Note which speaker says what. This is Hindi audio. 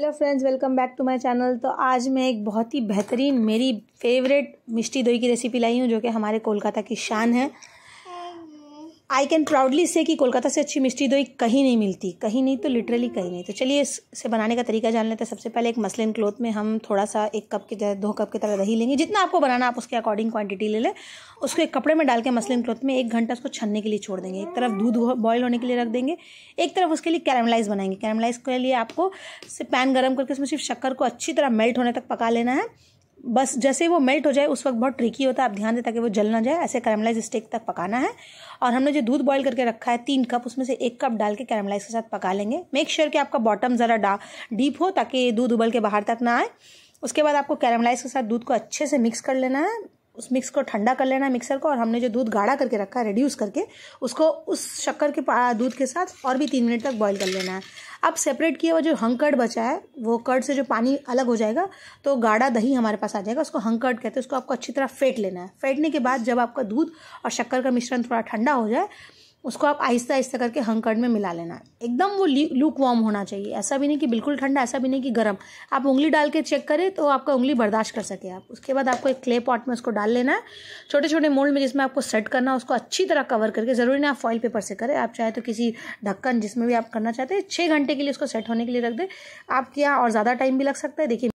Speaker 1: hello friends welcome back to my channel तो आज मैं एक बहुत ही बेहतरीन मेरी फेवरेट मिष्टी दही की रेसिपी लाई हूँ जो कि हमारे कोलकाता की शान है आई कैन प्राउडली से कि कोलकाता से अच्छी मिष्टी दोई कहीं नहीं मिलती कहीं नहीं तो लिटरली कहीं नहीं तो चलिए इसे बनाने का तरीका जान लेते हैं सबसे पहले एक मसलिन क्लोथ में हम थोड़ा सा एक कप की तरह दो कप की तरह दही लेंगे जितना आपको बनाना आप उसके अकॉर्डिंग क्वांटिटी ले लें उसको एक कपड़े में डाल के मसलिन क्लोथ में एक घंटा उसको छनने के लिए छोड़ देंगे एक तरफ दूध बॉयल होने के लिए रख देंगे एक तरफ उसके लिए कैरमलाइज बनाएंगे कैरमलाइज के लिए आपको पैन गर्म करके उसमें सिर्फ शक्कर को अच्छी तरह मेल्ट होने तक पका लेना है बस जैसे वो मेल्ट हो जाए उस वक्त बहुत ट्रिकी होता है आप ध्यान दें ताकि वो जल ना जाए ऐसे कैरमलाइज स्टेक तक पकाना है और हमने जो दूध बॉईल करके रखा है तीन कप उसमें से एक कप डाल के कैरमलाइज के साथ पका लेंगे मेक श्योर sure कि आपका बॉटम ज़रा डा डीप हो ताकि दूध उबल के बाहर तक ना आए उसके बाद आपको कैरमलाइज के साथ दूध को अच्छे से मिक्स कर लेना है उस मिक्स को ठंडा कर लेना है मिक्सर को और हमने जो दूध गाढ़ा करके रखा है रिड्यूस करके उसको उस शक्कर के दूध के साथ और भी तीन मिनट तक बॉईल कर लेना है अब सेपरेट किया हुआ जो हंकड़ बचा है वो कर्ड से जो पानी अलग हो जाएगा तो गाढ़ा दही हमारे पास आ जाएगा उसको हंकड़ कहते हैं उसको आपको अच्छी तरह फेंट लेना है फेंटने के बाद जब आपका दूध और शक्कर का मिश्रण थोड़ा ठंडा हो जाए उसको आप आहिस्ता आहिस्ता करके हंकड़ में मिला लेना है एकदम वो लूक वार्म होना चाहिए ऐसा भी नहीं कि बिल्कुल ठंडा ऐसा भी नहीं कि गर्म आप उंगली डाल के चेक करें तो आपका उंगली बर्दाश्त कर सके आप उसके बाद आपको एक क्ले पॉट में उसको डाल लेना है छोटे छोटे मोल्ड में जिसमें आपको सेट करना है उसको अच्छी तरह कवर करके ज़रूरी नहीं आप फॉइल पेपर से करें आप चाहे तो किसी ढक्कन जिसमें भी आप करना चाहते हैं छः घंटे के लिए उसको सेट होने के लिए रख दे आप क्या और ज़्यादा टाइम भी लग सकता है देखिए